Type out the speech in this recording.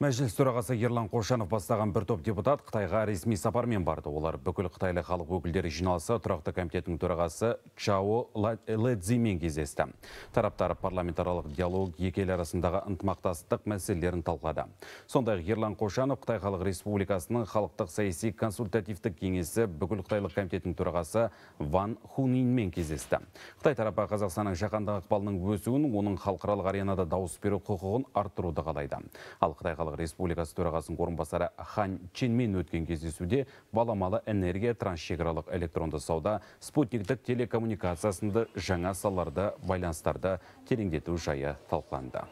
Мәжіліс төрағасы Ерлан Қошанов бастаған бір топ депутат Қытайға ресми сапармен барды. Олар бүкіл Қытайлы халық өкілдері жиналысы тұрақты комитетінің төрағасы Чао Лэдзимен кездесті. Тараптар парламентаралық диалог екел арасындағы ынтымақтастық мәселелерін талқылады. Сондай Ерлан Қошанов Қытай халық республикасының халықтық саяси консультативтік кеңесі бүкіл Қытайлық комитетінің төрағасы Ван Хунинмен кездесті. Қытай тарапы Қазақстанның жаһандық ықпалының өсуін, оның халықаралық аренада дауыс беру құқығын арттыруды қалайды. Ал Қытай Халық Республикасы төрағасының орынбасары Хан Чинмен өткен кездесуде баламалы энергия трансшекаралық электронды сауда, спутниктік телекоммуникациясынды жаңа салаларда байланыстарды тереңдету жайы талқыланды.